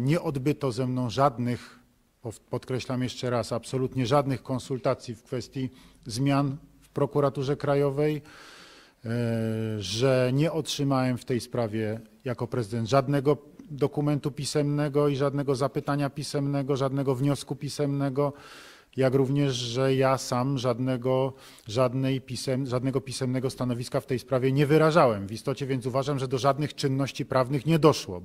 Nie odbyto ze mną żadnych, podkreślam jeszcze raz, absolutnie żadnych konsultacji w kwestii zmian w prokuraturze krajowej, e, że nie otrzymałem w tej sprawie jako prezydent żadnego dokumentu pisemnego i żadnego zapytania pisemnego, żadnego wniosku pisemnego, jak również, że ja sam żadnego, żadnej pisem, żadnego pisemnego stanowiska w tej sprawie nie wyrażałem w istocie, więc uważam, że do żadnych czynności prawnych nie doszło.